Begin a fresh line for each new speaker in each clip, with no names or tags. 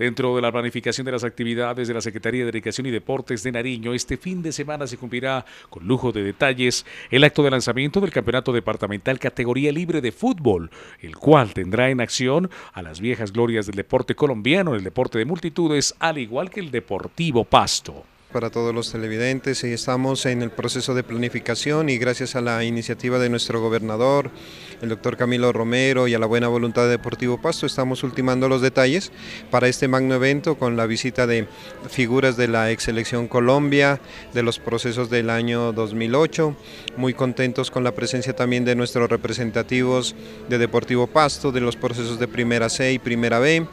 Dentro de la planificación de las actividades de la Secretaría de Educación y Deportes de Nariño, este fin de semana se cumplirá con lujo de detalles el acto de lanzamiento del Campeonato Departamental Categoría Libre de Fútbol, el cual tendrá en acción a las viejas glorias del deporte colombiano, el deporte de multitudes, al igual que el Deportivo Pasto para todos los televidentes
estamos en el proceso de planificación y gracias a la iniciativa de nuestro gobernador el doctor Camilo Romero y a la buena voluntad de Deportivo Pasto. Estamos ultimando los detalles para este magno evento con la visita de figuras de la ex selección Colombia, de los procesos del año 2008. Muy contentos con la presencia también de nuestros representativos de Deportivo Pasto, de los procesos de Primera C y Primera B.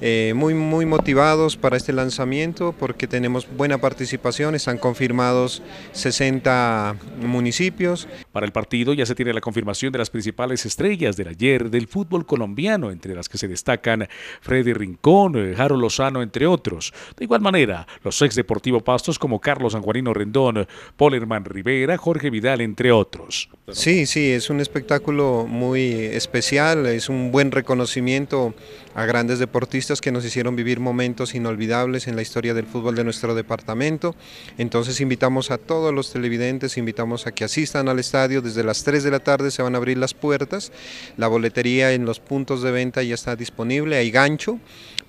Eh, muy, muy motivados para este lanzamiento porque tenemos buena participación, están confirmados
60 municipios. Para el partido ya se tiene la confirmación de las principales estrellas del ayer del fútbol colombiano, entre las que se destacan Freddy Rincón, Jaro eh, Lozano, entre otros. De igual manera, los ex Deportivo Pastos como Carlos Anguarino Rendón, Polerman Rivera, Jorge Vidal, entre otros.
Sí, sí, es un espectáculo muy especial, es un buen reconocimiento a grandes deportistas que nos hicieron vivir momentos inolvidables en la historia del fútbol de nuestro departamento. Entonces invitamos a todos los televidentes, invitamos a que asistan al estadio, desde las 3 de la tarde se van a abrir las puertas, la boletería en los puntos de venta ya está disponible, hay gancho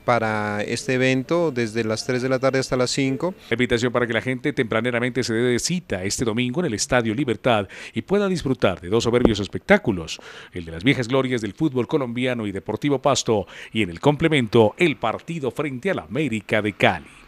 para
este evento desde las 3 de la tarde hasta las 5. La invitación para que la gente tempraneramente se dé cita este domingo en el Estadio Libertad y pueda disfrutar de dos soberbios espectáculos, el de las viejas glorias del fútbol colombiano y Deportivo Pasto y en el complemento el partido frente a la América de Cali.